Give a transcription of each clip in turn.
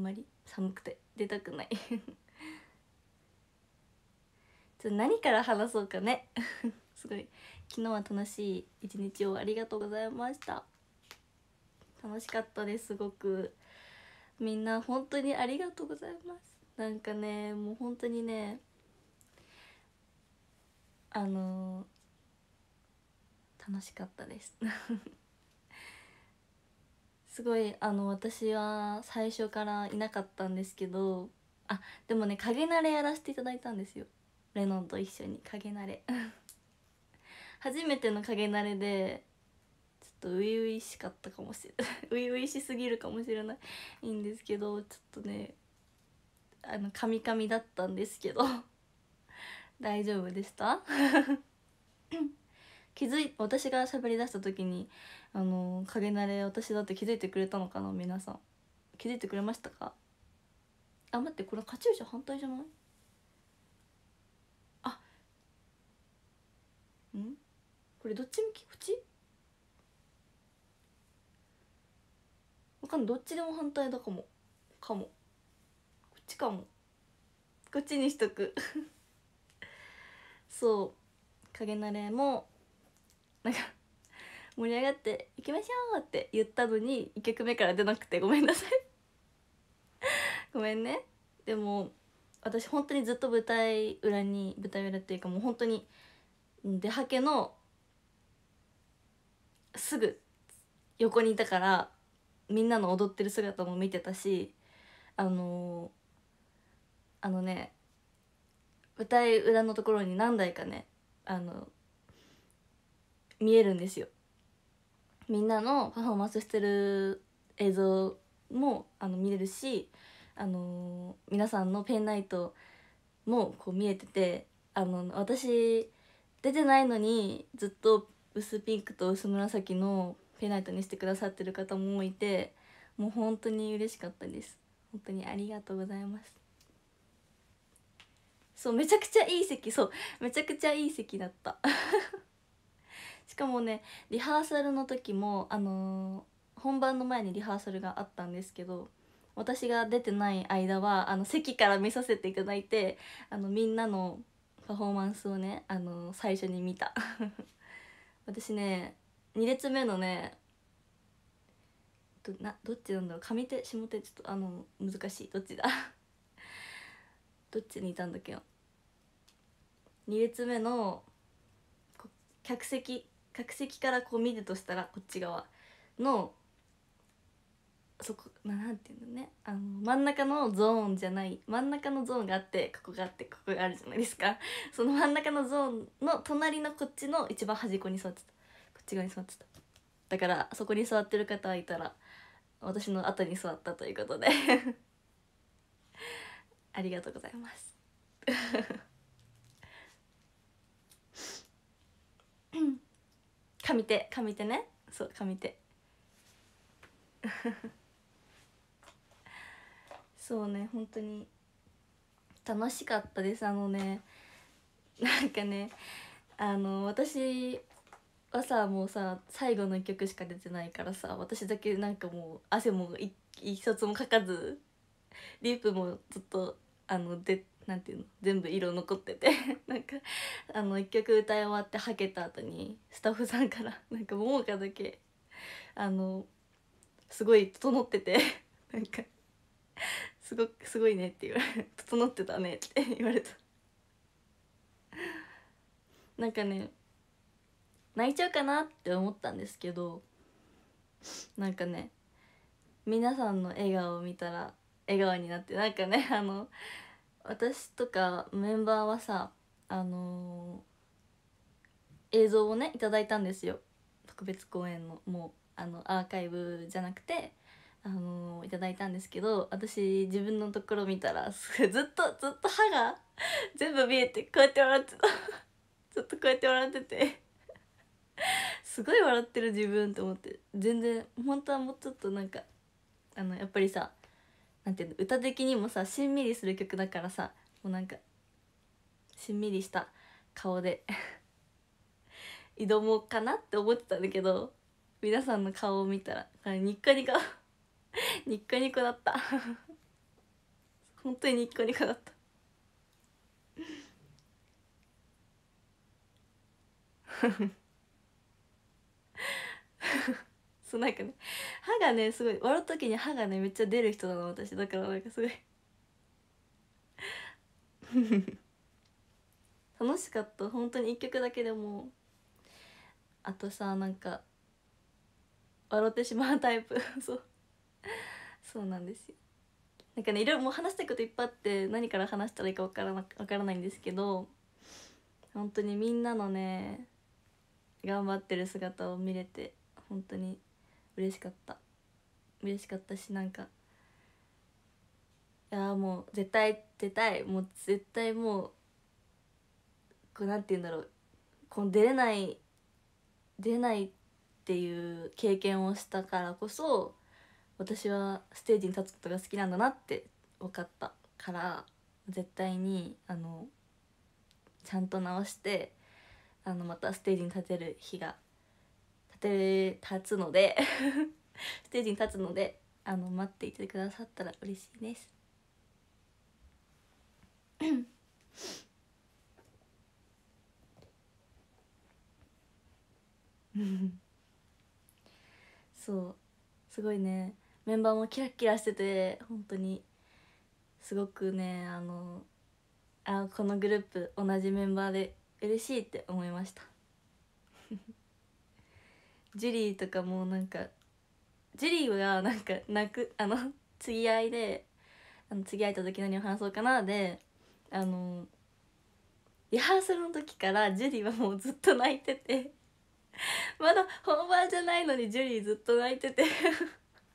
んまり寒くて出たくない ちょ何から話そうかね すごい昨日は楽しい一日をありがとうございました楽しかったですすごくみんな本当にありがとうございますなんかねもう本当にねあのー、楽しかったです すごいあの私は最初からいなかったんですけどあでもね影慣れやらせていただいたんですよレノンと一緒に影慣れ 初めての影慣れでちょっと初々しかったかもしれない 初々しすぎるかもしれないいいんですけどちょっとねあのカミカミだったんですけど 大丈夫でした気づい私が喋りだした時にあの影慣れ私だって気づいてくれたのかな皆さん気づいてくれましたかあ待ってこれカチューシャ反対じゃないあんこれどっち向きこっちわかんないどっちでも反対だかもかもこっちかもこっちにしとく そう影慣れもなんか盛り上がって行きましょうって言ったのに1曲目から出なくてごめんなさい ごめんねでも私本当にずっと舞台裏に舞台裏っていうかもう本当に出はけのすぐ横にいたからみんなの踊ってる姿も見てたしあのー、あのね舞台裏のところに何台かねあの見えるんですよみんなのパフォーマンスしてる映像もあの見れるし、あのー、皆さんのペンライトもこう見えててあの私出てないのにずっと薄ピンクと薄紫のペンライトにしてくださってる方もいてもう本当に嬉しかったです本当にありがとうございますそうめちゃくちゃいい席そうめちゃくちゃいい席だった しかもねリハーサルの時もあのー、本番の前にリハーサルがあったんですけど私が出てない間はあの席から見させていただいてあのみんなのパフォーマンスをねあのー、最初に見た 私ね2列目のねどなどっちなんだろう上手下手ちょっとあの難しいどっちだ どっちにいたんだっけよ2列目の客席客席からこう見るとしたらこっち側のそこまあなんていうのねあの真ん中のゾーンじゃない真ん中のゾーンがあってここがあってここがあるじゃないですか その真ん中のゾーンの隣のこっちの一番端っこに座ってたこっち側に座ってただからそこに座ってる方がいたら私の後に座ったということで ありがとうございますうん 神手神手ねそう神手 そうね本当に楽しかったですあのねなんかねあの私はさもうさ最後の1曲しか出てないからさ私だけなんかもう汗も一冊もかかずリープもずっとあの出なんていうの全部色残ってて なんかあの1曲歌い終わってはけた後にスタッフさんから なんか桃花だけあのすごい整ってて なんかすごすごいねって言われ整ってたねって言われたなんかね泣いちゃうかなって思ったんですけどなんかね皆さんの笑顔を見たら笑顔になってなんかねあの私とかメンバーはさあのー、映像をねいただいたんですよ特別公演のもうあのアーカイブじゃなくてあのー、いただいたんですけど私自分のところ見たら ずっとずっと歯が全部見えてこうやって笑ってた ずっとこうやって笑っててすごい笑ってる自分って思って全然本当はもうちょっとなんかあのやっぱりさなんていうの歌的にもさしんみりする曲だからさもうなんかしんみりした顔で 挑もうかなって思ってたんだけど皆さんの顔を見たらニッコニコ ニッコニコだった 本当にニッコニコだったフフフ。そうなんかね歯がねすごい笑う時に歯がねめっちゃ出る人なの私だからなんかすごい楽しかった本当に1曲だけでもあとさなんか笑ってしまうタイプ そうそうなんですよなんかねいろいろもう話したいこといっぱいあって何から話したらいいか分からな分からないんですけど本当にみんなのね頑張ってる姿を見れて本当に嬉しかった嬉しかったしなんかいやもう絶対出たいもう絶対もうこうなんて言うんだろうこの出れない出れないっていう経験をしたからこそ私はステージに立つことが好きなんだなって分かったから絶対にあのちゃんと直してあのまたステージに立てる日がて立つので ステージに立つのであの待っていてくださったら嬉しいですそうすごいねメンバーもキラキラしてて本当にすごくねあのあこのグループ同じメンバーで嬉しいって思いましたジュリーとかもなんかジュリーはなんか泣く あのつぎあいであの次会えた時何を話そうかなであのリハーサルの時からジュリーはもうずっと泣いてて まだ本番じゃないのにジュリーずっと泣いてて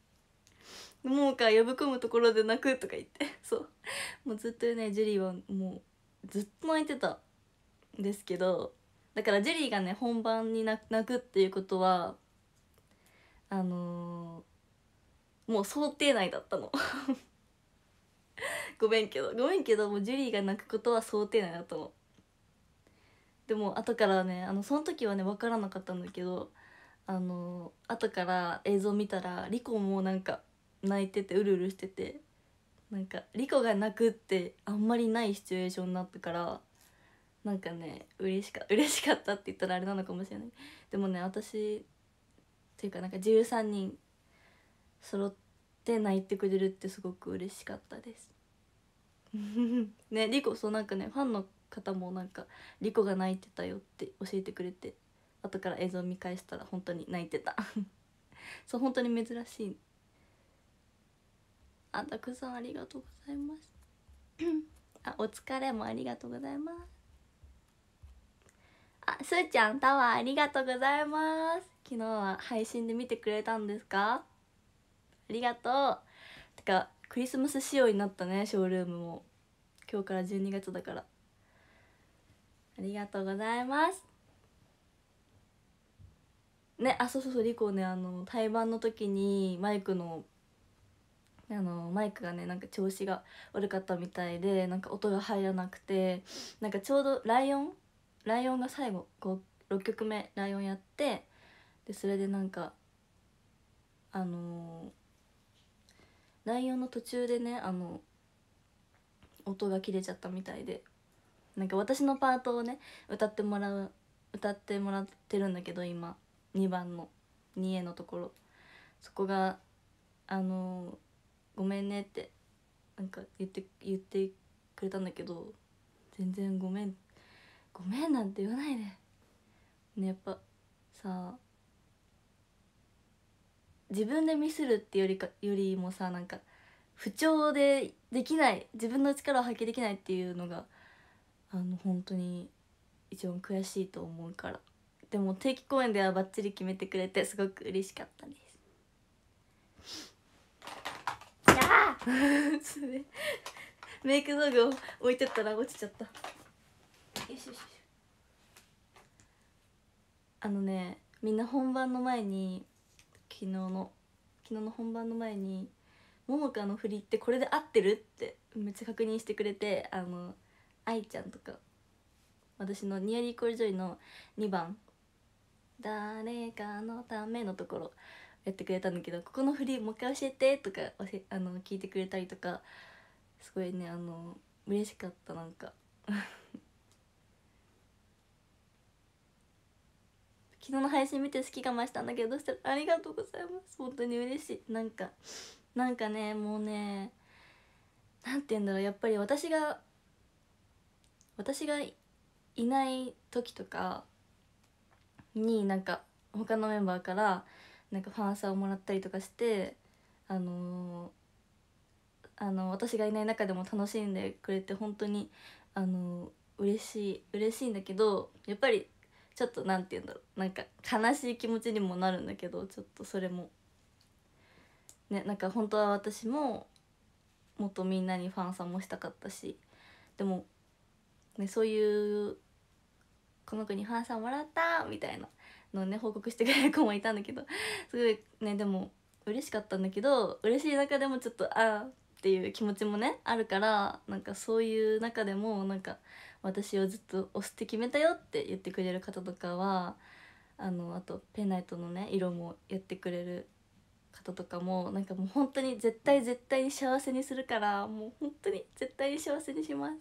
もうか呼び込むところで泣くとか言ってそうもうずっとねジュリーはもうずっと泣いてたんですけどだからジェリーがね本番に泣くっていうことはあのー、もう想定内だったの ごめんけどごめんけどもうジェリーが泣くことは想定内だったのでも後からねあのその時はね分からなかったんだけどあのー、後から映像見たらリコもなんか泣いててうるうるしててなんかリコが泣くってあんまりないシチュエーションになったからなんかね嬉しか 嬉しかったって言ったらあれなのかもしれないでもね私っていうかなんか13人揃って泣いてくれるってすごく嬉しかったです ねリコそうなんかねファンの方もなんか「リコが泣いてたよ」って教えてくれて後から映像見返したら本当に泣いてた そう本当に珍しいあたくさんありがとうございます あお疲れもありがとうございますあすーちゃんタワーありがとうございます昨日は配信で見てくれたんですかありがとうてかクリスマス仕様になったねショールームも今日から12月だからありがとうございますねあそうそうそうリコねあの対バンの時にマイクのあのマイクがねなんか調子が悪かったみたいでなんか音が入らなくてなんかちょうどライオンライオンが最後6曲目ライオンやってでそれでなんかあのー、ライオンの途中でねあの音が切れちゃったみたいでなんか私のパートをね歌ってもらう歌ってもらってるんだけど今2番の2へのところそこが「あのー、ごめんね」ってなんか言って言ってくれたんだけど全然「ごめん」ごめんなんて言わないでねやっぱさ自分でミスるってよりかよりもさなんか不調でできない自分の力を発揮できないっていうのがあの本当に一番悔しいと思うからでも定期公演ではバッチリ決めてくれてすごく嬉しかったですじゃ メイク道具を置いてったら落ちちゃったよしよしあのねみんな本番の前に昨日の昨日の本番の前に「ももかの振りってこれで合ってる?」ってめっちゃ確認してくれてあの愛ちゃんとか私の「ニアリーコールジョイ」の2番「誰かのため」のところやってくれたんだけど「ここの振りもう一回教えて」とか教えあの聞いてくれたりとかすごいねあの嬉しかったなんか 昨日の配信見て好きが増したんだけどどうしたらありがとうございます本当に嬉しいなんかなんかねもうね何て言うんだろうやっぱり私が私がいない時とかになんか他のメンバーからなんかファンサーをもらったりとかしてあのー、あの私がいない中でも楽しんでくれて本当にあのー、嬉しい嬉しいんだけどやっぱりちょっと何て言うんだろうなんか悲しい気持ちにもなるんだけどちょっとそれもねなんか本当は私ももっとみんなにファンさんもしたかったしでも、ね、そういうこの子にファンさんもらったみたいなのね報告してくれる子もいたんだけど すごいねでも嬉しかったんだけど嬉しい中でもちょっとああっていう気持ちもねあるからなんかそういう中でもなんか私をずっと押すって決めたよって言ってくれる方とかはあのあとペンライトのね色も言ってくれる方とかもなんかもう本当に絶対絶対に幸せにするからもう本当に絶対に幸せにします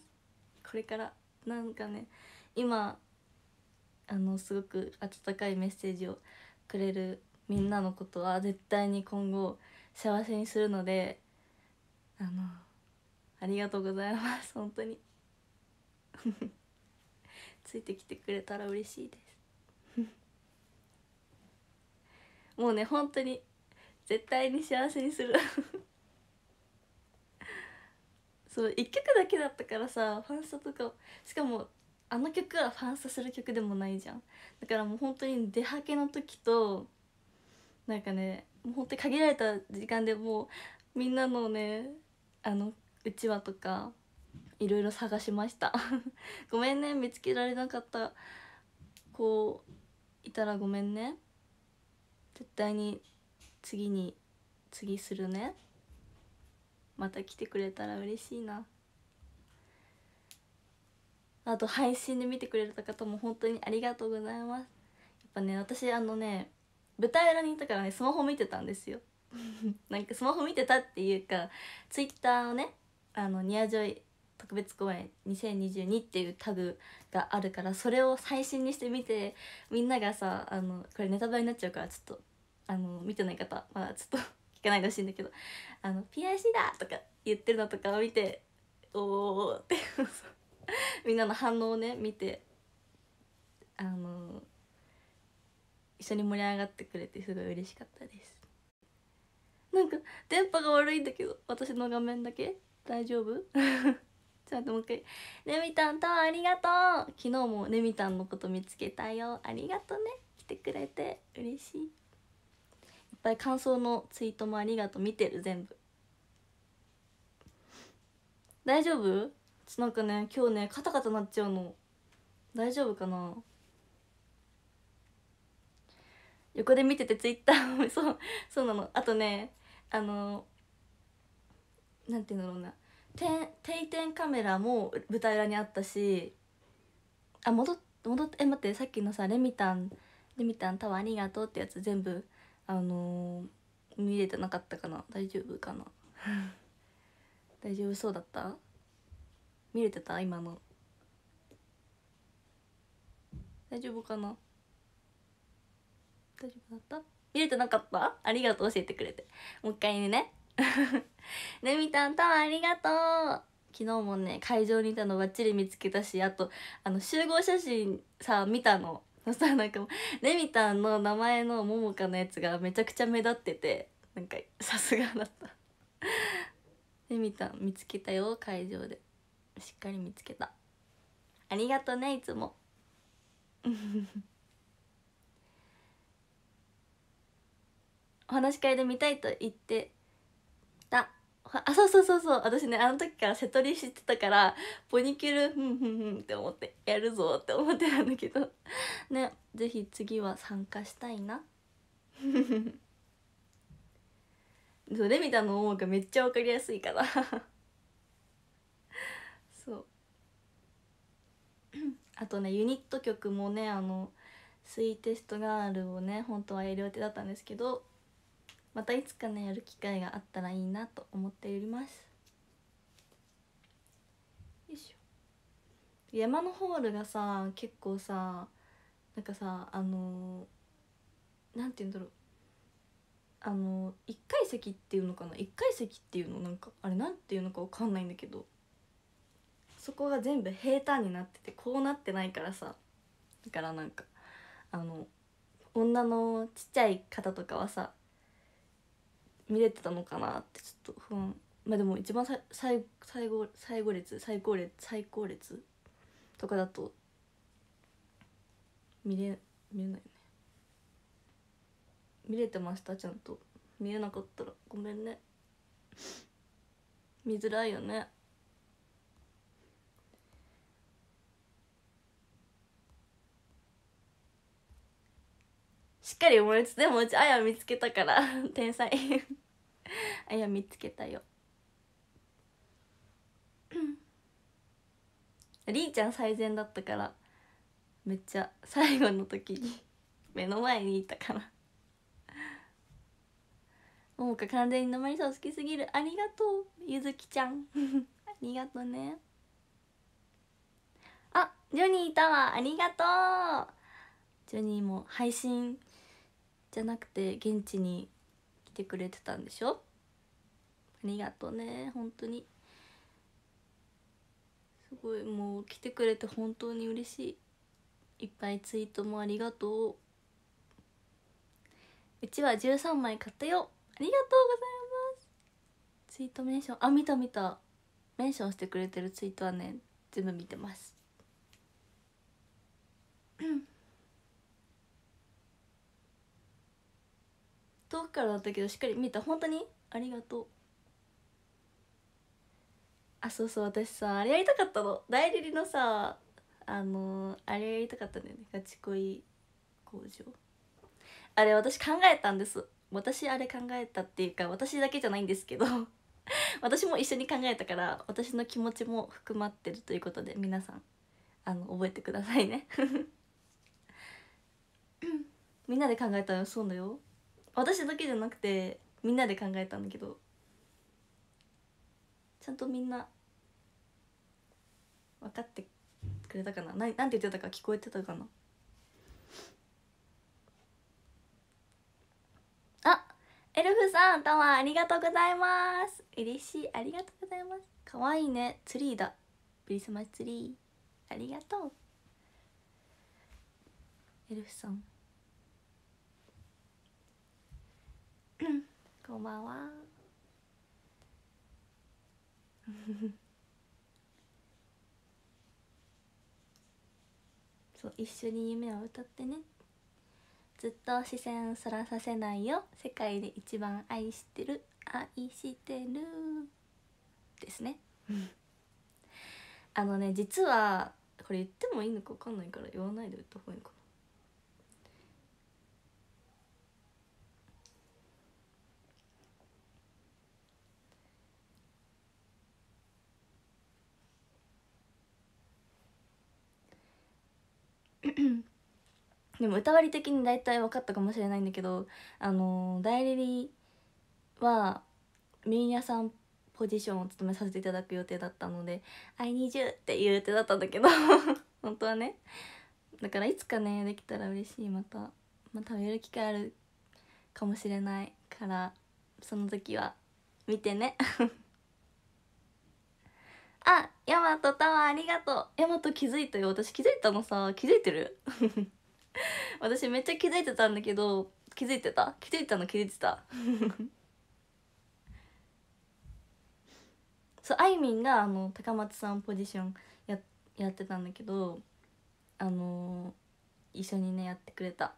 これからなんかね今あのすごく温かいメッセージをくれるみんなのことは絶対に今後幸せにするのであのありがとうございます本当に ついてきてくれたら嬉しいです もうね本当に絶対に幸せにする そう1曲だけだったからさファンサとかしかもあの曲はファンサする曲でもないじゃんだからもう本当に出はけの時となんかねもう本当に限られた時間でもうみんなのねあのうちわとかいろいろ探しました ごめんね見つけられなかった子いたらごめんね絶対に次に次するねまた来てくれたら嬉しいなあと配信で見てくれた方も本当にありがとうございますやっぱね私あのね舞台裏にいたからねスマホ見てたんですよ なんかスマホ見てたっていうかツイッターをねあのニアジョイ特別公演2022っていうタグがあるからそれを最新にしてみてみんながさあのこれネタバレになっちゃうからちょっとあの見てない方まだちょっと聞かないでほしいんだけど「あの PIC だ!」とか言ってるのとかを見て「おお」ってみんなの反応をね見てあの一緒に盛り上がってくれてすごい嬉しかったですなんか電波が悪いんだけど私の画面だけ大丈夫ちょ待ってもう一回ねみたんとありがとう昨日もねみたんのこと見つけたよありがとうね来てくれて嬉しいいっぱい感想のツイートもありがとう見てる全部大丈夫なんかね今日ねカタカタなっちゃうの大丈夫かな横で見ててツイッターそうそうなのあとねあのなんていうんだろうな定点カメラも舞台裏にあったしあ戻っ戻ってえ待ってさっきのさレミタンレミタンタワーありがとうってやつ全部あのー、見れてなかったかな大丈夫かな 大丈夫そうだった見れてた今の大丈夫かな大丈夫だった見れてなかったありがとう教えてくれてもう一回ねねみたんたまありがとう昨日もね会場にいたのばっちり見つけたしあとあの集合写真さ見たの そしたなんかねみたんの名前のももかのやつがめちゃくちゃ目立っててなんかさすがだったレ ミタ見つけたよ会場でしっかり見つけたありがとねいつも お話し会で見たいと言ってあそうそうそうそう私ねあの時から瀬戸りしてたからポニキュルふんふんふんって思ってやるぞって思ってたんだけどね是非次は参加したいな そうレミタの思うがめっちゃ分かりやすいから そう あとねユニット曲もねあの「スイーテストガール」をね本当はやる予定だったんですけどまたいつかねやる機会があったらいいなと思っておりますよいしょ山のホールがさ結構さなんかさあのー、なんて言うんだろうあのー、1階席っていうのかな1階席っていうのなんかあれなんていうのか分かんないんだけどそこが全部平坦になっててこうなってないからさだからなんかあの女のちっちゃい方とかはさ見れてたのかなってちょっと不安まあでも一番最最後最後列最高列最高列とかだと見れ見れないね見れてましたちゃんと見えなかったらごめんね見づらいよねしっかり思いつでもうちあや見つけたから 天才 あや見つけたよ りーちゃん最善だったからめっちゃ最後の時に 目の前にいたからももか完全にのまりさん好きすぎるありがとうゆずきちゃん ありがとうねあジョニーいたわありがとうジョニーも配信じゃなくて現地にてくれてたんでしょありがとね本当にすごいもう来てくれて本当に嬉しいいっぱいツイートもありがとううちは13枚買ったよありがとうございますツイートメンションあ見た見たメンションしてくれてるツイートはね全部見てますうん遠くからだったけどしっかり見た本当にありがとうあそうそう私さあれやりたかったの大理リのさあのー、あれやりたかったんだよねガチ恋工場あれ私考えたんです私あれ考えたっていうか私だけじゃないんですけど私も一緒に考えたから私の気持ちも含まってるということで皆さんあの覚えてくださいね みんなで考えたらそうだよ私だけじゃなくてみんなで考えたんだけどちゃんとみんな分かってくれたかなななんて言ってたか聞こえてたかなあエルフさんタワーありがとうございます嬉しいありがとうございますかわいいねツリーだクリスマスツリーありがとうエルフさん こんばんは そう一緒に夢を歌ってねずっと視線そらさせないよ世界で一番愛してる愛してるですね あのね実はこれ言ってもいいのか分かんないから言わないで言った方がいいのかな でも歌割り的に大体分かったかもしれないんだけどあの代理はメイヤさんポジションを務めさせていただく予定だったので「I need you」っていう予定だったんだけど 本当はねだからいつかねできたら嬉しいまたまたやる機会あるかもしれないからその時は見てね あヤマトタワーありがとうヤマト気づいたよ私気づいたのさ気づいてる 私めっちゃ気づいてたんだけど気づいてた気づいたの気づいてた そうあいみんがあの高松さんポジションややってたんだけどあのー、一緒にねやってくれた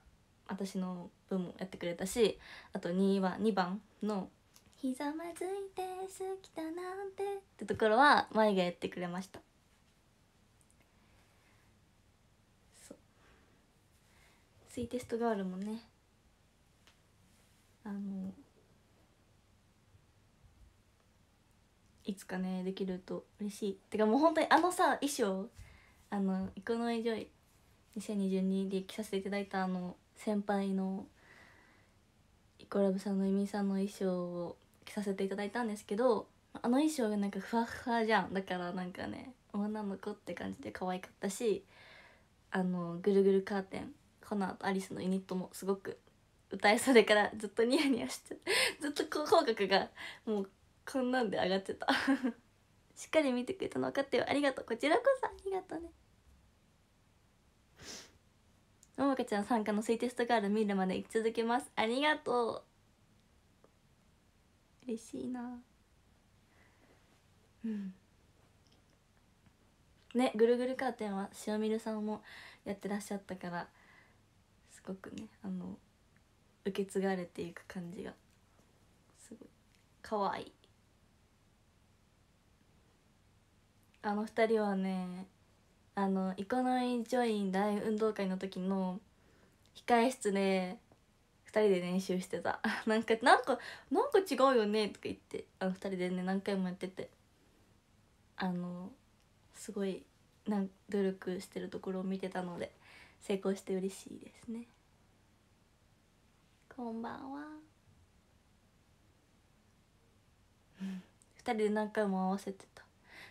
私の分もやってくれたしあと2は2番のひざまずいて好きだなんてってところは舞がやってくれましたそうツイテストガールもねあのいつかねできると嬉しいてかもう本当にあのさ衣装あの「イコノイジョイ2022」で着させていただいたあの先輩のイコラブさんのエミさんの衣装を着させていただいたんですけどあの衣装がなんかふわふわじゃんだからなんかね女の子って感じで可愛かったしあのぐるぐるカーテンコナーとアリスのユニットもすごく歌いれからずっとニヤニヤして ずっと口角がもうこんなんで上がってた しっかり見てくれたの分かってよありがとうこちらこそありがとうねももかちゃん参加のスイテストガール見るまで行き続けますありがとう嬉しいなうんねぐるぐるカーテンは塩ルさんもやってらっしゃったからすごくねあの受け継がれていく感じがすごいかわいいあの2人はねあのイコノイジョイン大運動会の時の控え室で人で練習してた なんかなんかなんか違うよねとか言ってあの2人でね何回もやっててあのすごいなん努力してるところを見てたので成功して嬉しいですねこんばんは2人で何回も合わせてた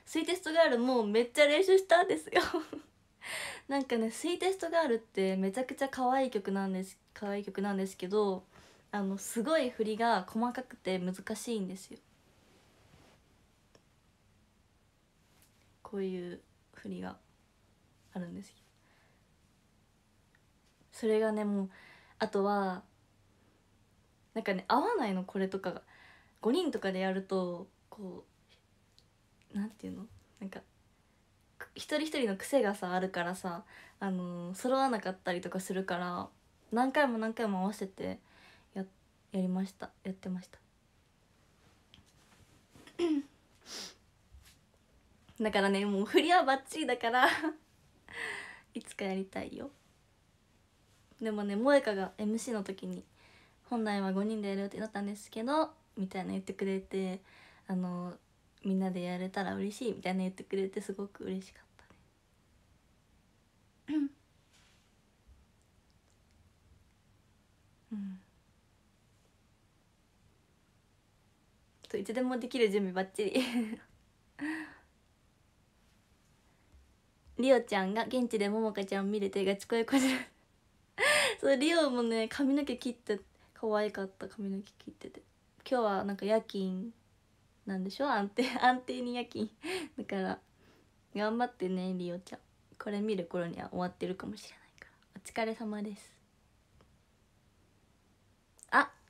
スイーテストガールもうめっちゃ練習したんですよ なんかね「スイーテストガール」ってめちゃくちゃ可愛い曲なんです可愛い曲なんですけどあのすごい振りが細かくて難しいんですよこういう振りがあるんですそれがねもうあとはなんかね合わないのこれとかが5人とかでやるとこうなんていうのなんか一人一人の癖がさあるからさあのー、揃わなかったりとかするから何回も何回も合わせてややりましたやってました だからねもう振りはバッチリだから いつかやりたいよでもね萌歌が MC の時に本来は5人でやるってなったんですけどみたいな言ってくれてあのみんなでやれたら嬉しいみたいな言ってくれてすごく嬉しかった。いつでもできる準備ばっちり リオちゃんが現地でももかちゃんを見れてガチ恋こじるそうリオもね髪の毛切って可愛かった髪の毛切ってて今日はなんか夜勤なんでしょ安定 安定に夜勤だから頑張ってねリオちゃんこれ見る頃には終わってるかもしれないからお疲れ様です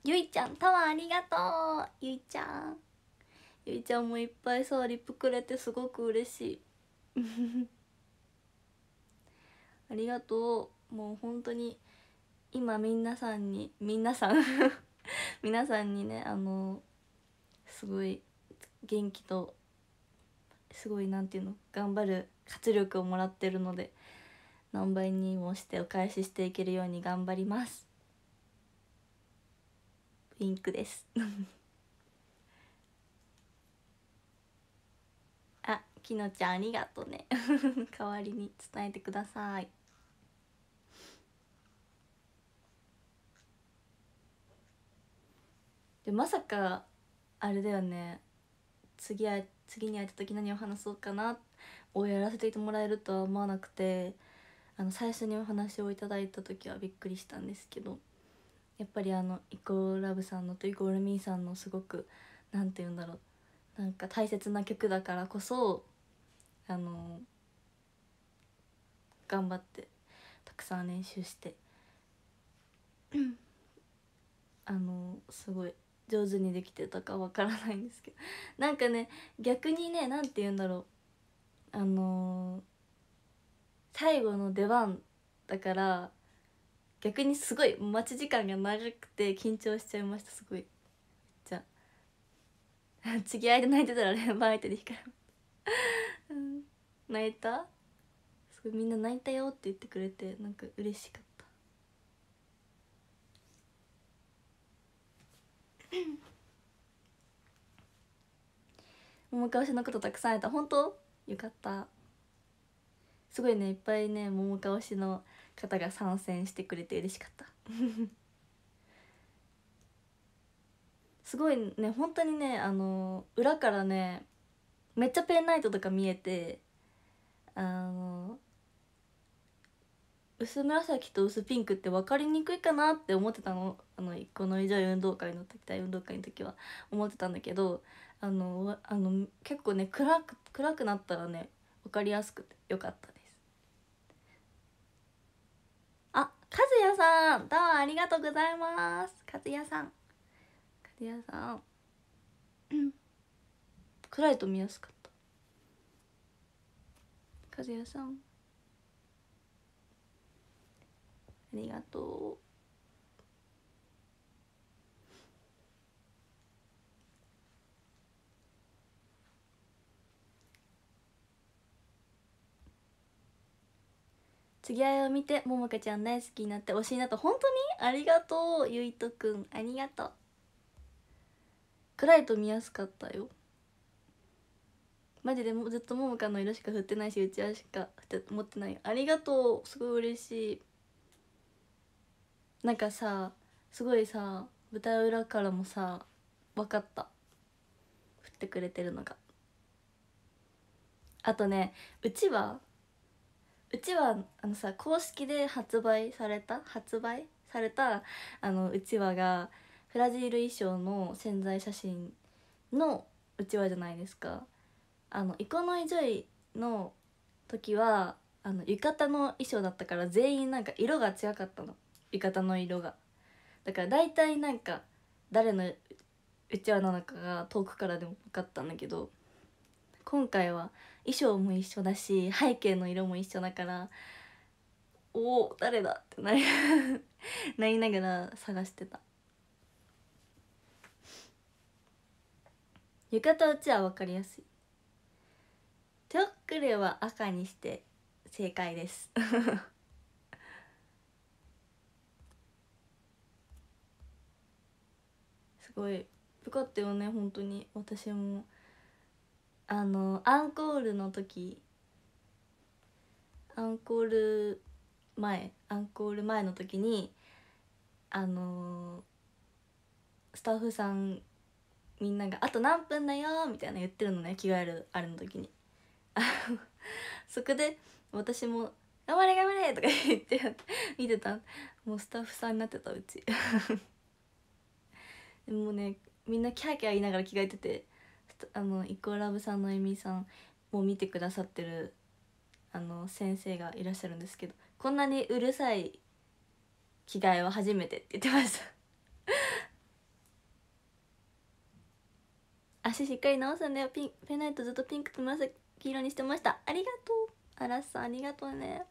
ゆいちゃんタワーありがとうゆいちゃんゆいちゃんもいっぱいさリップくれてすごく嬉しい ありがとうもう本当に今みんなさんにみんなさん 皆さんにねあのすごい元気とすごいなんていうの頑張る活力をもらってるので何倍にもしてお返ししていけるように頑張りますウンクです あきのちゃんありがとうね 代わりに伝えてくださいでまさかあれだよね次は次に会った時何を話そうかなをやらせてもらえるとは思わなくてあの最初にお話をいただいた時はびっくりしたんですけどやっぱりあのイコラブさんのとイコールミーさんのすごく何て言うんだろうなんか大切な曲だからこそあの頑張ってたくさん練習して あのすごい上手にできてたかわからないんですけどなんかね逆にね何て言うんだろうあの最後の出番だから逆にすごい待ち時間が長くて緊張しちゃいましたすごいじゃあ 次相手泣いてたら連番相手でいいから泣いたすごいみんな泣いたよって言ってくれてなんか嬉しかった 桃川推しのことたくさん会えた本当よかったすごいねいっぱいね桃川推しの方が参戦してくれて嬉しかった すごいね本当にねあの裏からねめっちゃペンライトとか見えてあの薄紫と薄ピンクって分かりにくいかなって思ってたのあのこの以上運動会の時大運動会の時は思ってたんだけどあのあの結構ね暗く暗くなったらね分かりやすくてよかった和也さんどうもありがとうございます和也さん和也さん暗いと見やすかった和也さんありがとう次会いを見てももかちゃん大好きになって推しいなと本当にありがとうゆいとくんありがとう暗いと見やすかったよマジでもずっとももかの色しか振ってないしうちわしか持ってないありがとうすごい嬉しいなんかさすごいさ舞台裏からもさ分かった振ってくれてるのがあとねうちはうちはあのさ公式で発売された発売されたあのうちわがフラジル衣装の宣材写真のうちわじゃないですかあのイコノイジョイの時はあの浴衣の衣装だったから全員なんか色が違かったの浴衣の色がだから大体なんか誰のうちわなのかが遠くからでも分かったんだけど今回は衣装も一緒だし背景の色も一緒だからおお誰だってなり なりながら探してた浴衣うちは分かりやすいテョックレは赤にして正解です すごいよかったよね本当に私もあのアンコールの時アンコール前アンコール前の時にあのスタッフさんみんなが「あと何分だよ」みたいな言ってるのね着替えるあれの時に そこで私も「頑張れ頑張れ!」とか言って見てたもうスタッフさんになってたうち でもねみんなキャーキャー言いながら着替えててあのイコラブさんのえみさんも見てくださってるあの先生がいらっしゃるんですけどこんなにうるさい着替えは初めてって言ってました 足しっかり直すんだよピンペンライトずっとピンクと紫色にしてましたありがとうアラスさんありがとうね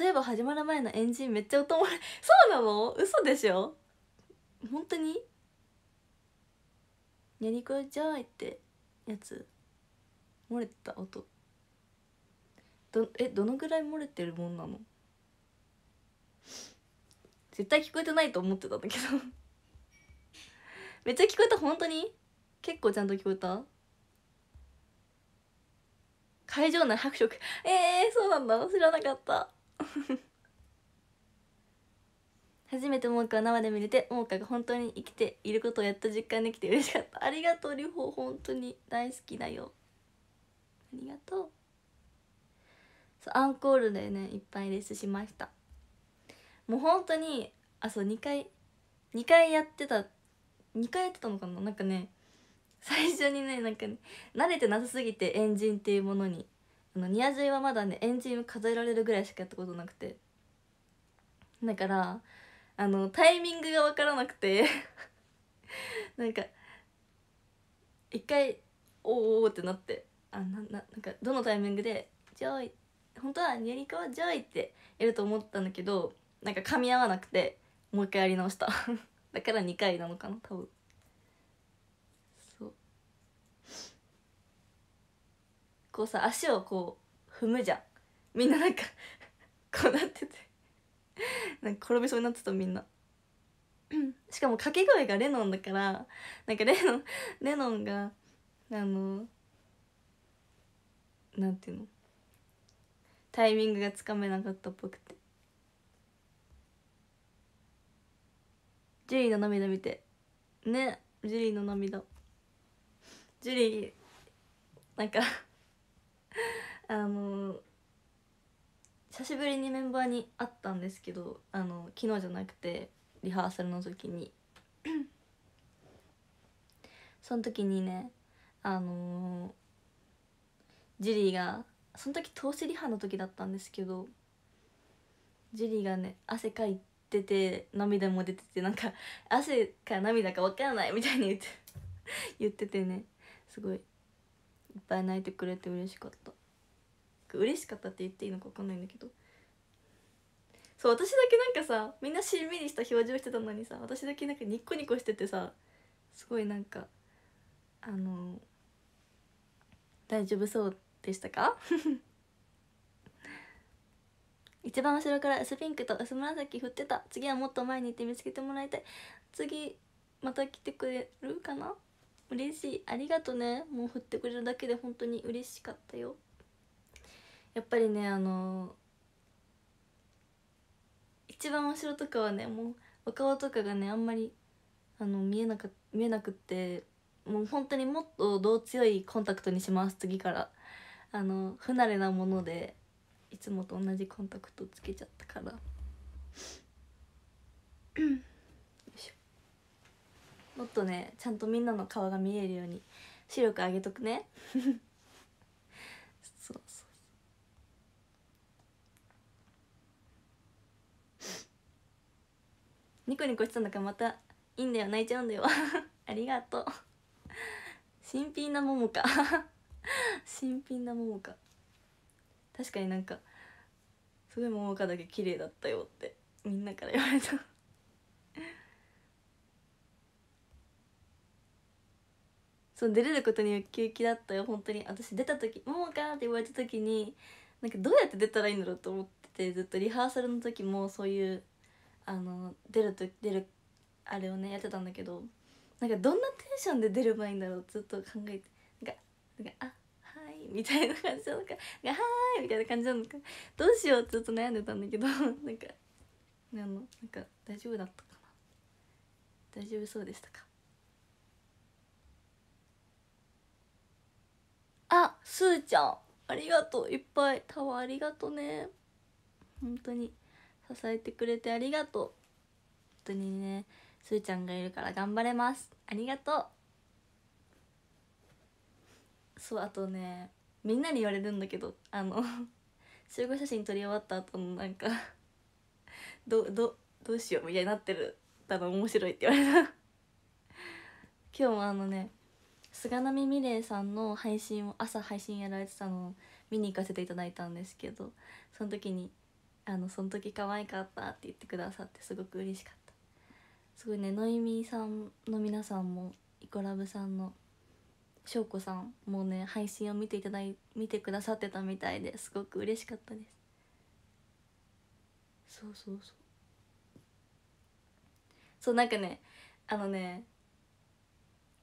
そういえば始まる前のエンジンめっちゃ音漏れそうなの嘘でしょ本当にやりこちゃいってやつ漏れた音どえどのぐらい漏れてるもんなの絶対聞こえてないと思ってたんだけど めっちゃ聞こえた本当に結構ちゃんと聞こえた会場内白色ええー、そうなんだ知らなかった初めてモーカを生で見れてモーカが本当に生きていることをやっと実感できて嬉しかったありがとうリホ本当に大好きだよありがとうそうアンコールでねいっぱいレッスンしましたもう本当にあそう2回2回やってた2回やってたのかななんかね最初にねなんか、ね、慣れてなさすぎてエンジンっていうものにあのニアジはまだねエンジン数えられるぐらいしかやったことなくてだからあのタイミングが分からなくて なんか一回おーおーってなってあなななんかどのタイミングで「ジョイ」本当は「ニアリカはジョイ」ってやると思ったんだけどなんか噛み合わなくてもう一回やり直した だから2回なのかな多分。こうさ足をこう踏むじゃんみんななんか こうなっててなんか転びそうになってたみんな しかも掛け声がレノンだからなんかレノンレノンがあのなんていうのタイミングがつかめなかったっぽくてジュリーの涙見てねジュリーの涙ジュリーなんか あの久しぶりにメンバーに会ったんですけどあの昨日じゃなくてリハーサルの時に その時にねあのジュリーがその時通しリハの時だったんですけどジュリーがね汗かいてて涙も出ててなんか汗か涙か分からないみたいに言って 言っててねすごいいっぱい泣いてくれて嬉しかった嬉しかったって言っていいのか分かんないんだけどそう私だけなんかさみんなしんみりした表情してたのにさ私だけなんかニッコニコしててさすごいなんかあの大丈夫そうでしたか 一番後ろから薄ピンクと薄紫振ってた次はもっと前に行って見つけてもらいたい次また来てくれるかな嬉しいありがとねもう振ってくれるだけで本当に嬉しかったよやっぱりねあのー、一番後ろとかはねもうお顔とかがねあんまりあの見えなか見えなくってもう本当にもっとど強いコンタクトにします次からあの不慣れなものでいつもと同じコンタクトつけちゃったからもっとねちゃんとみんなの顔が見えるように視力上げとくね そうそうニコニコしてたんだからまたいいんだよ泣いちゃうんだよ ありがとう新品なももか 新品なももか確かになんかすごいももかだけ綺麗だったよってみんなから言われたその出れることにウキウキだったよ本当に私出た時「もか?」って言われた時になんかどうやって出たらいいんだろうと思っててずっとリハーサルの時もそういうあの出ると出るあれをねやってたんだけどなんかどんなテンションで出ればいいんだろうずっと考えてなんか「なんかあはい」みたいな感じなのか「なんかはい」みたいな感じなのかどうしようってずっと悩んでたんだけどなんかなんか大丈夫だったかな大丈夫そうでしたかあすーちゃんありがとういっぱいタワーありがとうね本当に支えてくれてありがとう本当にねすーちゃんがいるから頑張れますありがとうそうあとねみんなに言われるんだけどあの 集合写真撮り終わった後のなんかどどどうしようみたいになってるたの面白いって言われた今日もあのね菅波美玲さんの配信を朝配信やられてたのを見に行かせていただいたんですけどその時に「あのその時可愛かった」って言ってくださってすごく嬉しかったすごいねのいみさんの皆さんもイコラブさんの翔子さんもね配信を見ていただい見てくださってたみたいですごく嬉しかったですそうそうそうそうなんかねあのね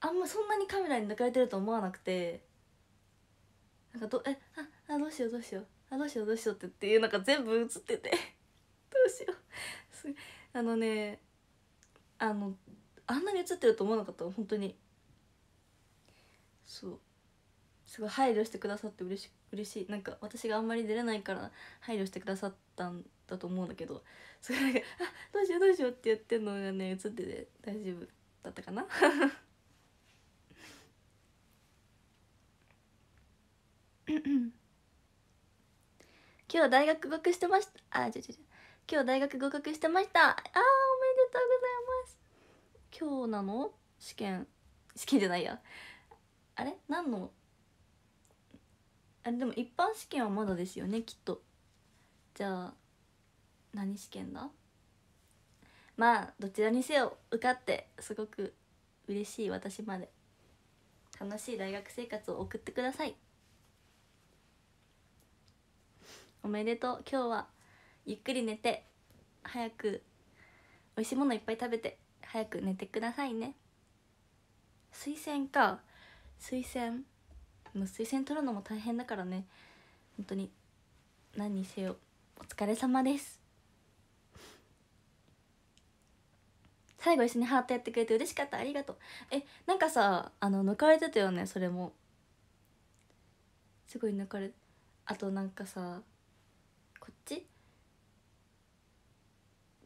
あんまそんなにカメラに抜かれてると思わなくてなんかどえああどうしようどうしようあどうしようどうしようってっていうのが全部映ってて どうしようあのねあのあんなに映ってると思わなかった本当にそうすごい配慮してくださって嬉し嬉しいなんか私があんまり出れないから配慮してくださったんだと思うんだけどすごなんか「あどうしようどうしよう」ってやってるのがね映ってて大丈夫だったかな 今日大学合格してましたあちうちうち今日大学合格してましたあーおめでとうございます今日なの試験試験じゃないやあれ何のあでも一般試験はまだですよねきっとじゃあ何試験だまあどちらにせよ受かってすごく嬉しい私まで楽しい大学生活を送ってくださいおめでとう今日はゆっくり寝て早く美味しいものいっぱい食べて早く寝てくださいね推薦か推薦もう推薦取るのも大変だからね本当に何にせよお疲れ様です最後一緒にハートやってくれて嬉しかったありがとうえなんかさあの抜かれてたよねそれもすごい抜かれあとなんかさ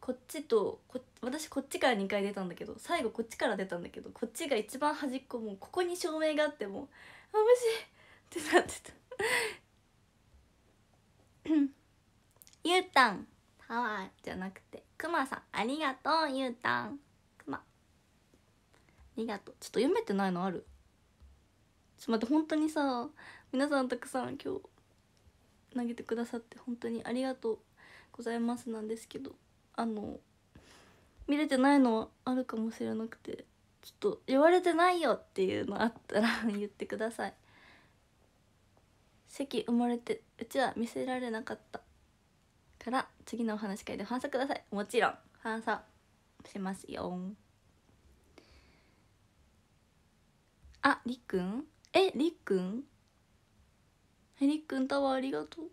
こっちとこ私こっちから2回出たんだけど最後こっちから出たんだけどこっちが一番端っこもうここに照明があってもあむしってなってたゆうたんパワーじゃなくてくまさんありがとうゆうたんくまありがとうちょっと読めてないのあるちょっと待って本当にさ皆さんたくさん今日投げてくださって本当にありがとうございますなんですけどあの見れてないのはあるかもしれなくてちょっと言われてないよっていうのあったら 言ってください席生まれてうちは見せられなかったから次のお話会で反射くださいもちろん反射しますよありっくんえりっくんえりっくんタワーありがとう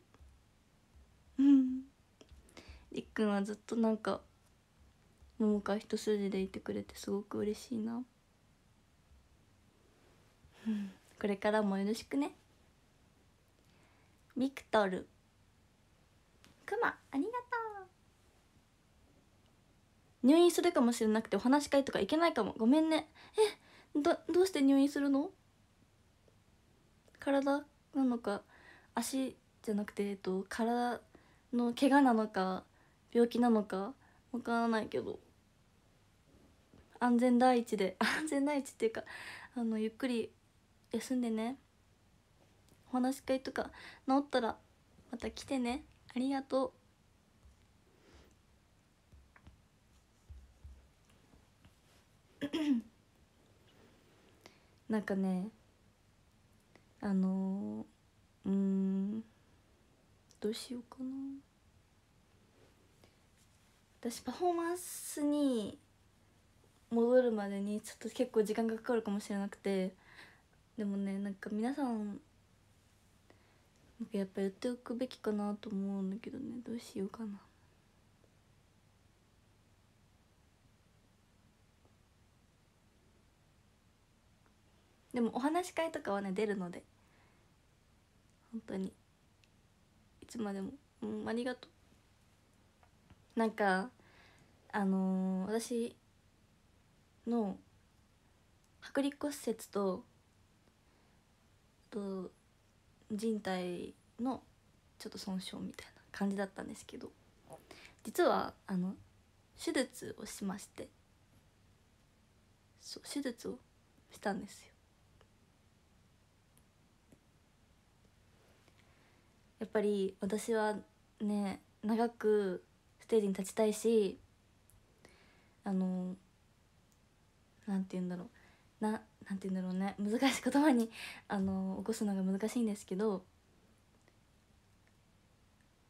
うんりっくんはずっとなんか桃花一筋でいてくれてすごく嬉しいなこれからもよろしくねビクトルくまありがとう入院するかもしれなくてお話し会とか行けないかもごめんねえどどうして入院するの体なのか足じゃなくてえっと体の怪我なのか病気なのかわからないけど安全第一で 安全第一っていうかあのゆっくり休んでねお話し会とか治ったらまた来てねありがとう なんかねあのー、うんどうしようかな私パフォーマンスに戻るまでにちょっと結構時間がかかるかもしれなくてでもねなんか皆さんなんかやっぱ言っておくべきかなと思うんだけどねどうしようかな。でもお話し会とかはね出るので本当にいつまでも、うん、ありがとう。なんかあのー、私の剥離骨折とと人体のちょっと損傷みたいな感じだったんですけど実はあの手術をしましてそう手術をしたんですよやっぱり私はね長くテージに立ちたいしあの何て言うんだろうななて言うんだろうね難しい言葉にあの起こすのが難しいんですけど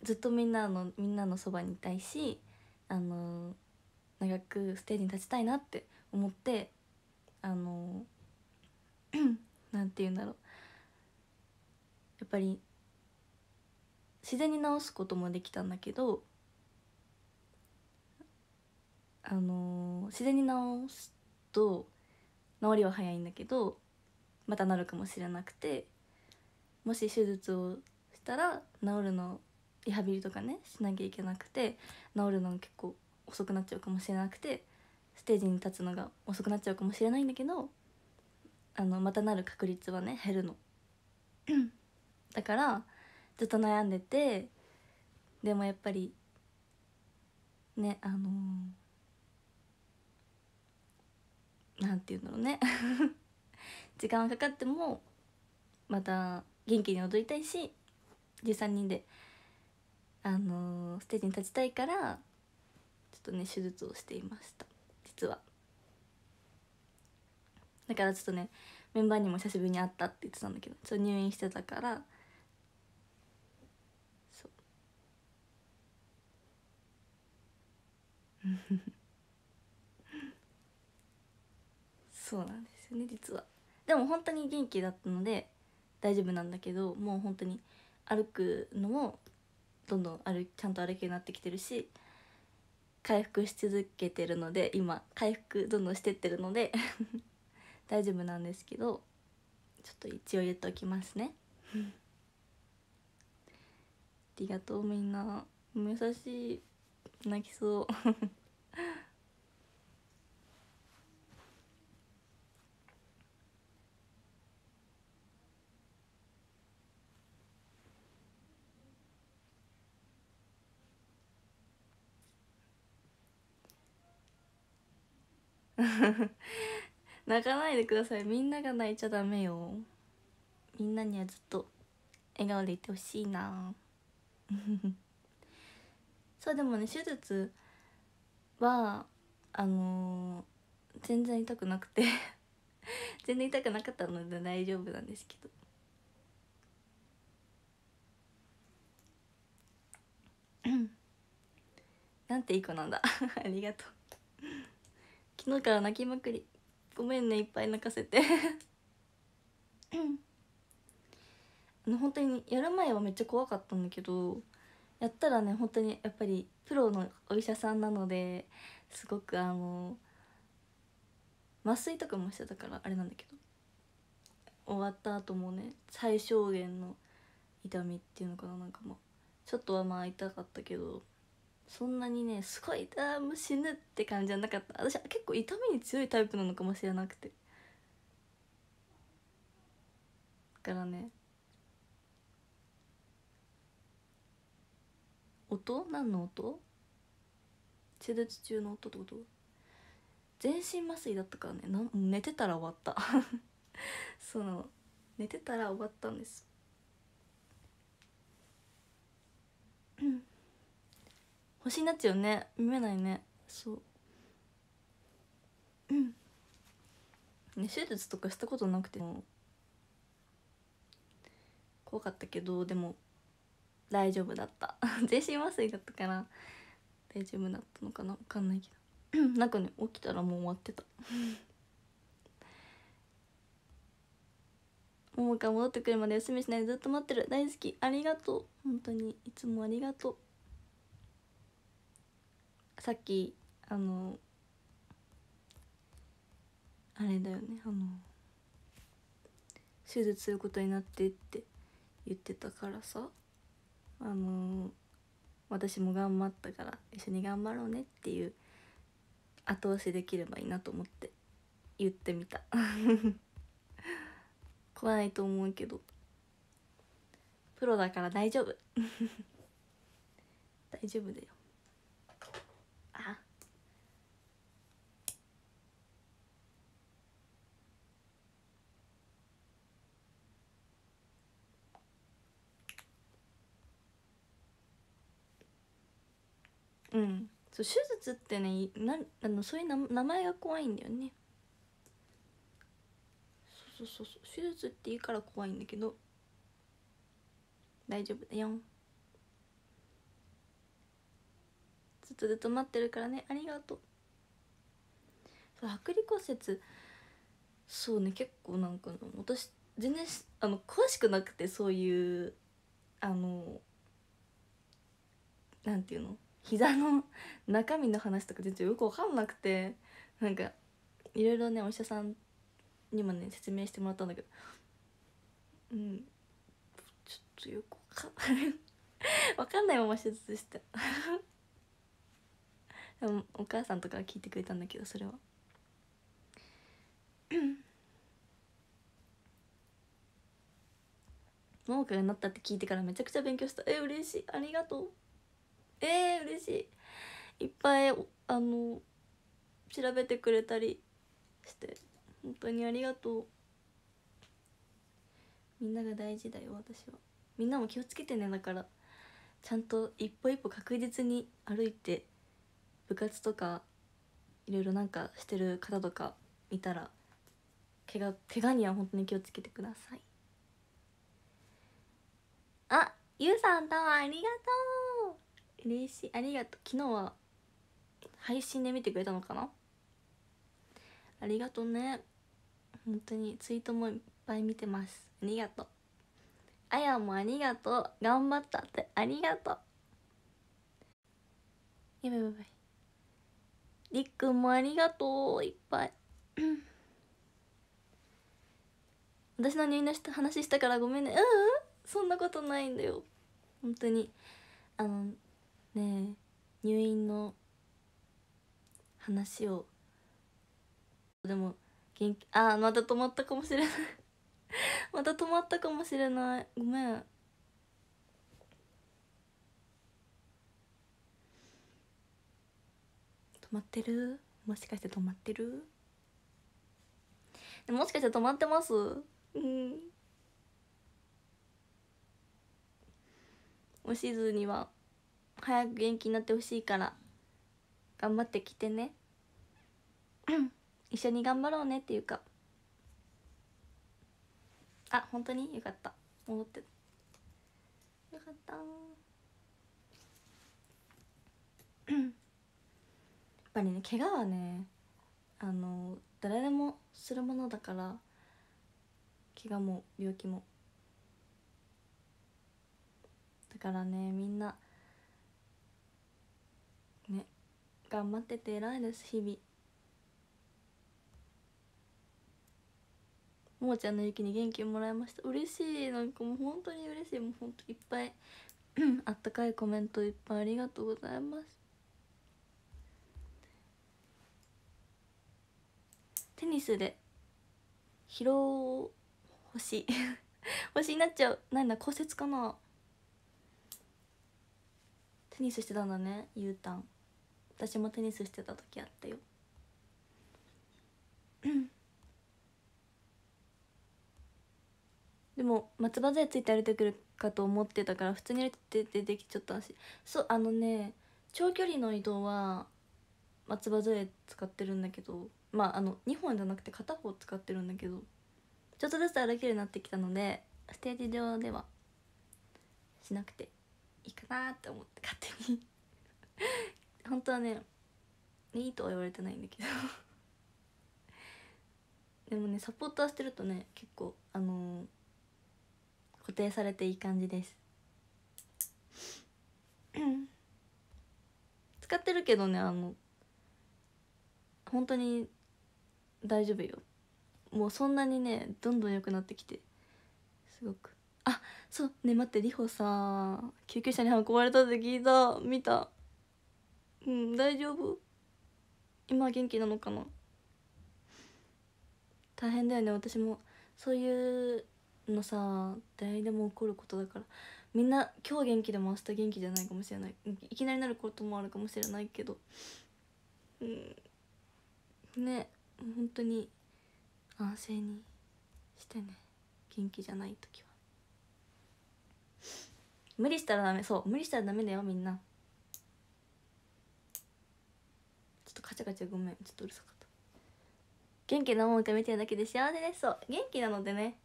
ずっとみんなのみんなのそばにいたいしあの長くステージに立ちたいなって思ってあの何て言うんだろうやっぱり自然に直すこともできたんだけどあのー、自然に治すと治りは早いんだけどまたなるかもしれなくてもし手術をしたら治るのリハビリとかねしなきゃいけなくて治るの結構遅くなっちゃうかもしれなくてステージに立つのが遅くなっちゃうかもしれないんだけどあのまたなる確率はね減るの。だからずっと悩んでてでもやっぱりねあのーんて言うんだろうね 時間はかかってもまた元気に踊りたいし13人で、あのー、ステージに立ちたいからちょっとね手術をしていました実はだからちょっとねメンバーにも久しぶりに会ったって言ってたんだけどちょっと入院してたからそうそうなんですよね実はでも本当に元気だったので大丈夫なんだけどもう本当に歩くのもどんどん歩ちゃんと歩けるようになってきてるし回復し続けてるので今回復どんどんしてってるので 大丈夫なんですけどちょっと一応言っておきますね ありがとうみんな優しい泣きそう 泣かないでくださいみんなが泣いちゃダメよみんなにはずっと笑顔でいてほしいな そうでもね手術はあのー、全然痛くなくて 全然痛くなかったので大丈夫なんですけどなんていい子なんだありがとう昨日から泣きまくりごめんねいっぱい泣かせて あの本当にやる前はめっちゃ怖かったんだけどやったらね本当にやっぱりプロのお医者さんなのですごくあの麻酔とかもしてたからあれなんだけど終わった後もね最小限の痛みっていうのかななんかもちょっとはまあ痛かったけどそんなにねすごいだもう死ぬって感じじゃなかった私結構痛みに強いタイプなのかもしれなくてだからね音何の音手術中の音ってこと全身麻酔だったからねな寝てたら終わった その寝てたら終わったんですうん星になっちゃうね見えないねそううんね手術とかしたことなくても怖かったけどでも大丈夫だった 全身麻酔だったから大丈夫だったのかな分かんないけどなんかね起きたらもう終わってたももか戻ってくるまで休みしないでずっと待ってる大好きありがとう本当にいつもありがとうさっきあのあれだよねあの手術することになってって言ってたからさあの私も頑張ったから一緒に頑張ろうねっていう後押しできればいいなと思って言ってみた 怖いと思うけどプロだから大丈夫 大丈夫だようんそう手術ってねなあのそういう名前が怖いんだよねそうそうそう手術っていいから怖いんだけど大丈夫だよずっとずっと待ってるからねありがとうそう剥離骨折そうね結構なんか私全然あの詳しくなくてそういうあのなんていうの膝の中身の話とか全然よく分かんなくてなんかいろいろねお医者さんにもね説明してもらったんだけどうんちょっとよく分かんない分かんないまま手術して でもお母さんとか聞いてくれたんだけどそれは文句 になったって聞いてからめちゃくちゃ勉強したえ嬉しいありがとうえー、嬉しいいっぱいあの調べてくれたりして本当にありがとうみんなが大事だよ私はみんなも気をつけてねだからちゃんと一歩一歩確実に歩いて部活とかいろいろなんかしてる方とか見たら怪我怪我には本当に気をつけてくださいあゆうさんどうもありがとう嬉しいありがとう昨日は配信で見てくれたのかなありがとうね本当にツイートもいっぱい見てますありがとうあやもありがとう頑張ったってありがとうやばいやばいりっくんもありがとういっぱい 私の入院の話したからごめんねうん、うん、そんなことないんだよ本当にあのね入院の話をでも元気あまた止まったかもしれない また止まったかもしれないごめん止まってるもしかして止まってるもしかして止まってますうんおしずには早く元気になってほしいから頑張ってきてね 一緒に頑張ろうねっていうかあ本当によかった戻ってよかった やっぱりね怪我はねあの誰でもするものだから怪我も病気もだからねみんな頑張ってて偉いです日々もーちゃんの雪に元気もらいました嬉しいなんかもう本当に嬉しいもう本当いっぱい あったかいコメントいっぱいありがとうございますテニスで疲労星 星になっちゃうなんだ骨折かなテニスしてたんだねゆうたん私もテニスしてた時あったよでも松葉杖ついて歩いてくるかと思ってたから普通に歩いて出てきちゃったしそうあのね長距離の移動は松葉杖使ってるんだけどまああの2本じゃなくて片方使ってるんだけどちょっとずつ歩けるようになってきたのでステージ上ではしなくていいかなって思って勝手に本当はねいいとは言われてないんだけど でもねサポーターしてるとね結構あのー、固定されていい感じです 使ってるけどねあの本当に大丈夫よもうそんなにねどんどん良くなってきてすごくあそうね待ってりほさ救急車に運ばれたって聞いた見たうん大丈夫今元気なのかな大変だよね私もそういうのさ誰でも起こることだからみんな今日元気でも明日元気じゃないかもしれないいきなりなることもあるかもしれないけどうんね本当に安静にしてね元気じゃない時は無理したらダメそう無理したらダメだよみんなチャガちャごめんちょっとうるさかった元気なもんか見てるだけで幸せですそう元気なのでね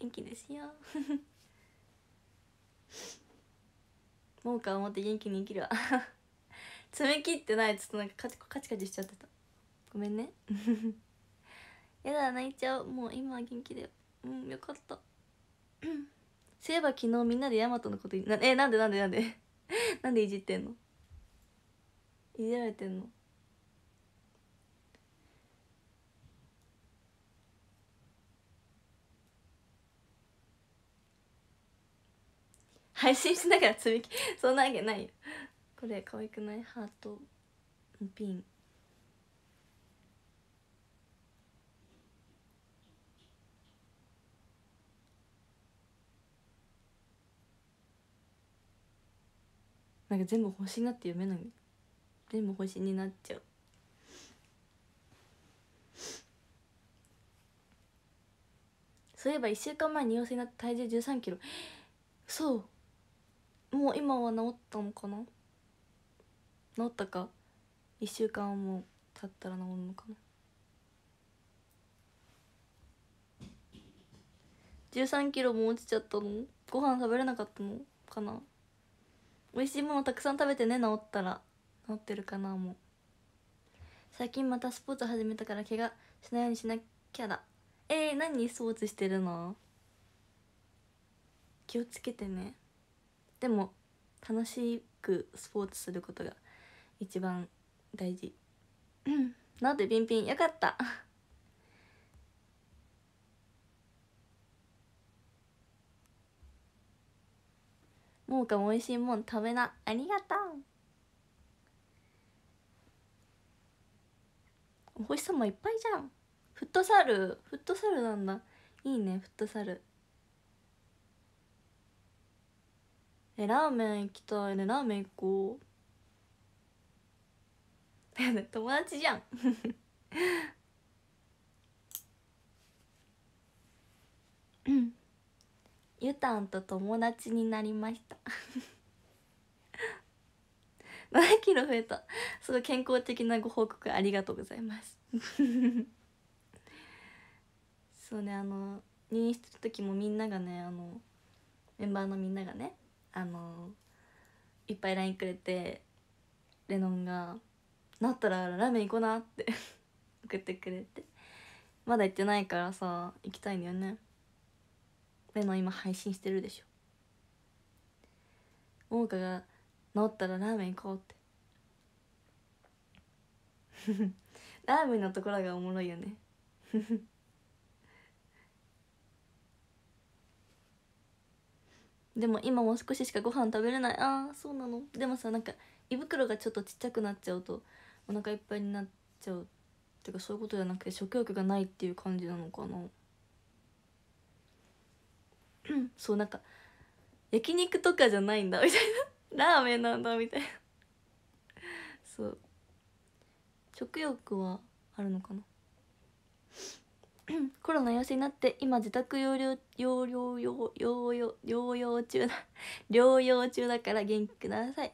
元気ですよもうか思って元気に生きるわ 爪切ってないちょっとなんかカチカチカチしちゃってたごめんね やだ泣いちゃうもう今は元気だようんよかった そういえば昨日みんなでヤマトのことなえなんでなんでなんで なんでいじってんのいじられてんの配信しながら積み木そんなわけないよこれ可愛くないハートピンなんか全部星になって読めない全部星になっちゃうそういえば1週間前に陽性になって体重1 3キロそうもう今は治ったのかな治ったか1週間も経ったら治るのかな1 3キロも落ちちゃったのご飯食べれなかったのかな美味しいものたくさん食べてね治ったら持ってるかなもう最近またスポーツ始めたから怪我しないようにしなきゃだえー、何スポーツしてるの気をつけてねでも楽しくスポーツすることが一番大事なんでピンピンよかった もうかも美味しいもん食べなありがとうお星様いっぱいじゃんフットサルフットサルなんだいいねフットサルえラーメン行きたいねラーメン行こう 友達じゃん うんユタンと友達になりました 7キロ増えたすごい健康的なご報告ありがとうございます そうねあの入院してる時もみんながねあのメンバーのみんながねあのいっぱい LINE くれてレノンが「なったらラーメン行こうな」って 送ってくれてまだ行ってないからさ行きたいんだよねレノン今配信してるでしょ桜花が治ったらラーメン行こうって ラーメンのところがおもろいよね でも今もう少ししかご飯食べれないああそうなのでもさなんか胃袋がちょっとちっちゃくなっちゃうとお腹いっぱいになっちゃうっていうかそういうことじゃなくて食欲がないっていう感じなのかな そうなんか焼肉とかじゃないんだみたいラーメンなんだみたいなそう食欲はあるのかな コロナ陽性になって今自宅療養療養療養療養中だ 療養中だから元気ください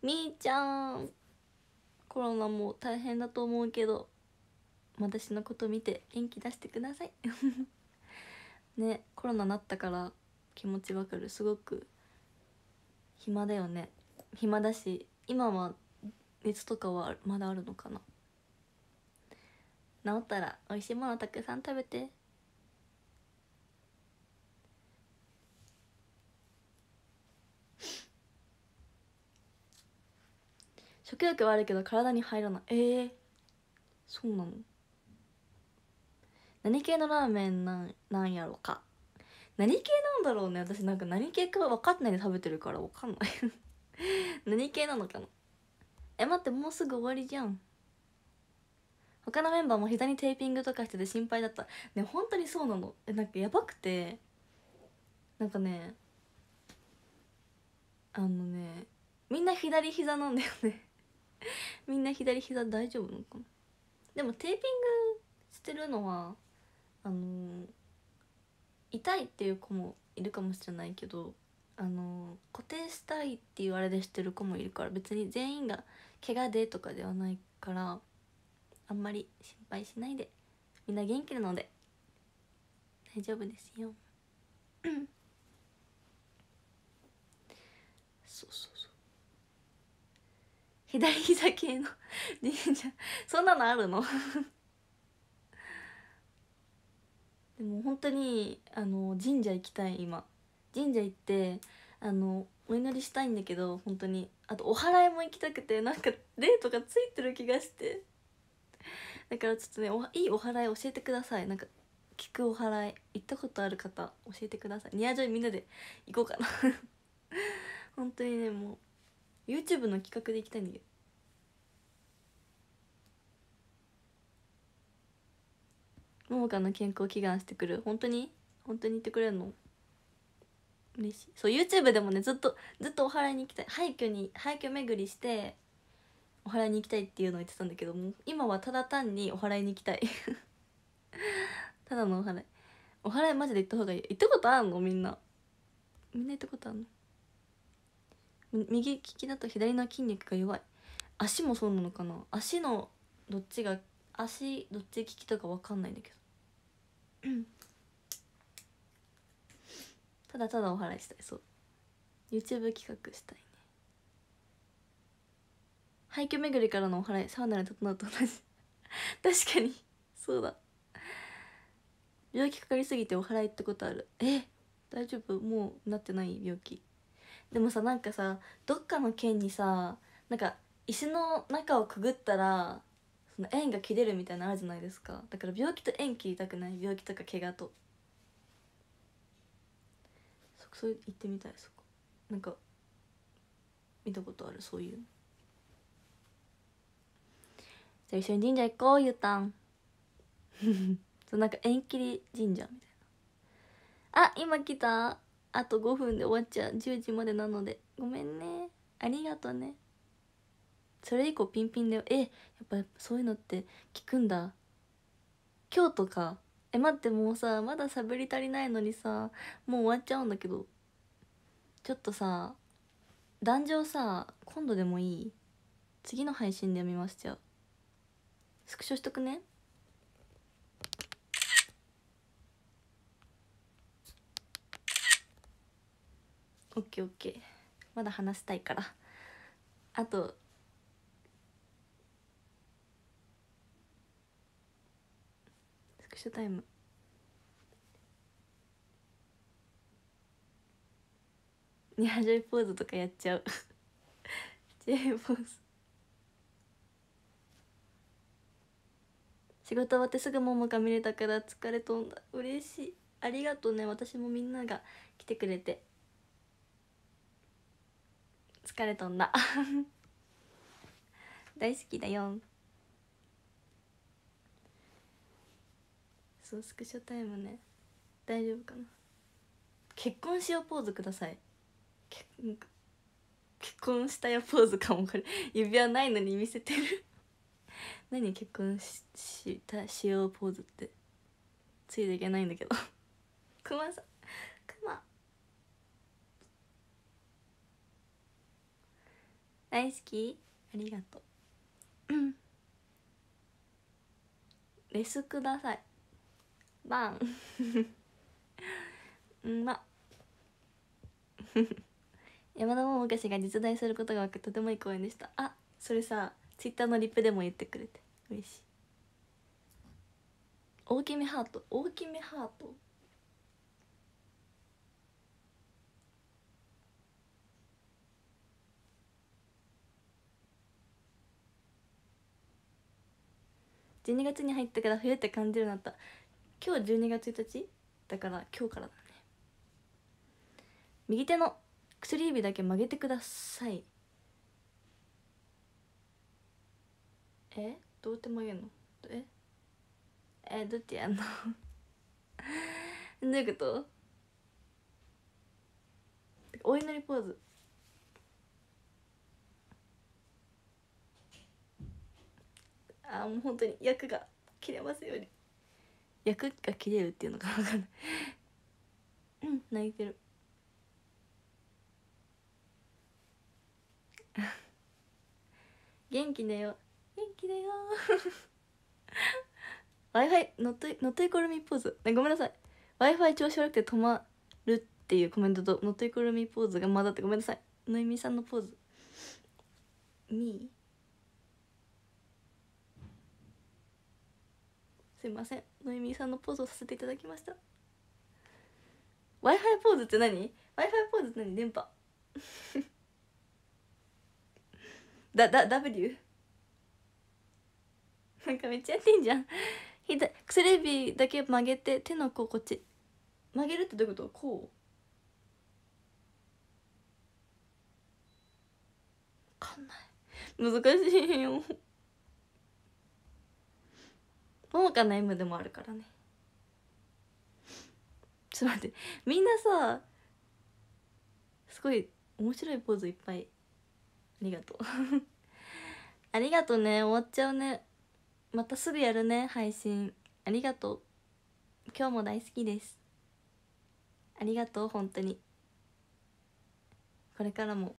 みーちゃんコロナも大変だと思うけど私のこと見て元気出してください ねコロナなったから気持ちわかるすごく暇だよね暇だし今は熱とかはまだあるのかな治ったら美味しいものたくさん食べて食欲はあるけど体に入らないえー、そうなの何系のラーメンなんなんやろか何系なんだろうね私なんか何系か分かんないで食べてるから分かんない 何系なのかなえ待ってもうすぐ終わりじゃん他のメンバーも膝にテーピングとかしてて心配だったね本当にそうなのえなんかやばくてなんかねあのねみんな左膝なんだよね みんな左膝大丈夫なのかなでもテーピングしてるのはあのー痛いっていう子もいるかもしれないけどあの固定したいっていうあれでしてる子もいるから別に全員が怪我でとかではないからあんまり心配しないでみんな元気なので大丈夫ですよ そうそうそう左膝系の神社そんなのあるのでも本当にあの神社行きたい今神社行ってあのお祈りしたいんだけど本当にあとお祓いも行きたくてなんか霊とかついてる気がしてだからちょっとねいいお祓い教えてくださいなんか聞くお祓い行ったことある方教えてくださいニアジョイみんなで行こうかな 本当にねもう YouTube の企画で行きたいんだけどももの健康祈願してくる本当に本当に言ってくれるの嬉しいそう YouTube でもねずっとずっとお祓いに行きたい廃墟に廃墟巡りしてお祓いに行きたいっていうのを言ってたんだけども今はただ単にお祓いに行きたい ただのお祓いお祓いマジで行った方がいい行ったことあんのみんなみんな行ったことあんの右利きだと左の筋肉が弱い足もそうなのかな足のどっちが足どっち利きとか分かんないんだけどただただお祓いしたいそう YouTube 企画したいね廃墟巡りからのお祓いサウナに整うと同じ 確かにそうだ病気かかりすぎてお祓いってことあるえ大丈夫もうなってない病気でもさなんかさどっかの県にさなんか石の中をくぐったらその縁が切れるみたいなのあるじゃないですかだから病気と縁切りたくない病気とか怪我とそそう行ってみたいそこなんか見たことあるそういうじゃあ一緒に神社行こうゆうたんそうなんか縁切り神社みたいなあ今来たあと5分で終わっちゃう10時までなのでごめんねありがとうねそれ以降ピンピンでえやっぱそういうのって聞くんだ今日とかえ待ってもうさまだ喋り足りないのにさもう終わっちゃうんだけどちょっとさ壇上さ今度でもいい次の配信で読みますたよスクショしとくねオッケーオッケーまだ話したいからあと読書タイムニャージョイポーズとかやっちゃう J ポーズ仕事終わってすぐももが見れたから疲れ飛んだ嬉しいありがとうね私もみんなが来てくれて疲れ飛んだ 大好きだよそうスクショタイムね大丈夫かな結婚しようポーズください結婚したよポーズかもこれ指輪ないのに見せてる何結婚したしようポーズってついていけないんだけどクマさんクマ大好きありがとうレスくださいバン うんま 山田桃佳氏が実在することが分かってとてもいい公演でしたあそれさツイッターのリップでも言ってくれて嬉しい大きめハート大きめハート12月に入ってから冬って感じるなった今日12月1日だから今日からだね右手の薬指だけ曲げてくださいえどうやって曲げるのええどっちやんの どういうことお祈りポーズあもう本当に役が切れますように役が切れるっていうのか分かんないうん泣いてる元気だよ元気だよ w i f i ノットイコールミポーズ、ごめんなさい w i f i 調子悪くて止まるっていうコメントとノットイコールミポーズが混ざってごめんなさいのいみさんのポーズみすいませんのえみさんのポーズをさせていただきました w i f i ポーズって何 w i f i ポーズって何電波 だだ W なんかめっちゃやってんじゃん薬指だけ曲げて手の甲こっち曲げるってどういうことこう分かんない難しいよほのかな M でもあるからねちょっと待ってみんなさすごい面白いポーズいっぱいありがとう ありがとうね終わっちゃうねまたすぐやるね配信ありがとう今日も大好きですありがとう本当にこれからも